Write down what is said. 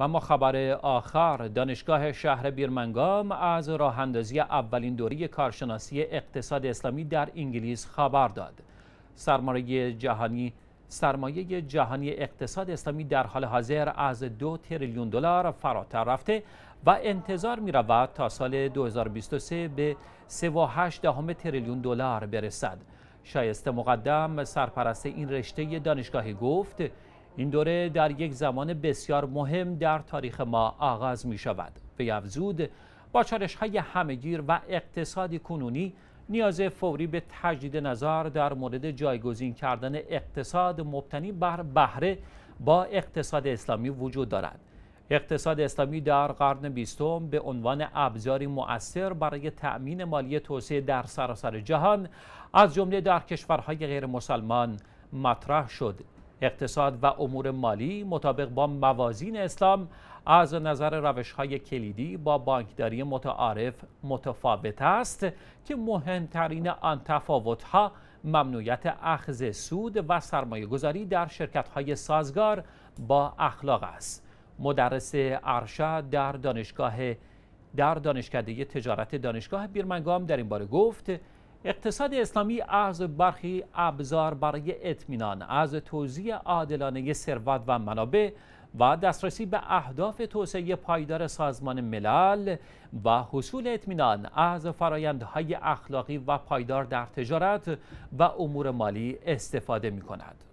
و ما خبر آخر دانشگاه شهر بیرمنگام از راه اندازی اولین دوری کارشناسی اقتصاد اسلامی در انگلیس خبر داد سرمایه جهانی سرمایه جهانی اقتصاد اسلامی در حال حاضر از دو تریلیون دلار فراتر رفته و انتظار می رود تا سال 2023 به 3.8 تریلیون دلار برسد شایسته مقدم سرپرست این رشته دانشگاهی گفت این دوره در یک زمان بسیار مهم در تاریخ ما آغاز می شود به افزود با چالش های همگیر و اقتصادی کنونی نیاز فوری به تجدید نظر در مورد جایگزین کردن اقتصاد مبتنی بر بهره با اقتصاد اسلامی وجود دارد اقتصاد اسلامی در قرن بیستم به عنوان ابزاری مؤثر برای تأمین مالی توسعه در سراسر جهان از جمله در کشورهای غیر مسلمان مطرح شد اقتصاد و امور مالی مطابق با موازین اسلام از نظر روش های کلیدی با بانکداری متعارف متفاوت است که مهمترین آن تفاوت ممنوعیت اخذ سود و سرمایه گذاری در شرکت های سازگار با اخلاق است مدرس ارشد در دانشگاه در دانشکده تجارت دانشگاه بیرمنگام در این باره گفت اقتصاد اسلامی از برخی ابزار برای اطمینان از توزیع عادلانه ثروت و منابع و دسترسی به اهداف توسعه پایدار سازمان ملل و حصول اطمینان از فرایندهای اخلاقی و پایدار در تجارت و امور مالی استفاده می کند.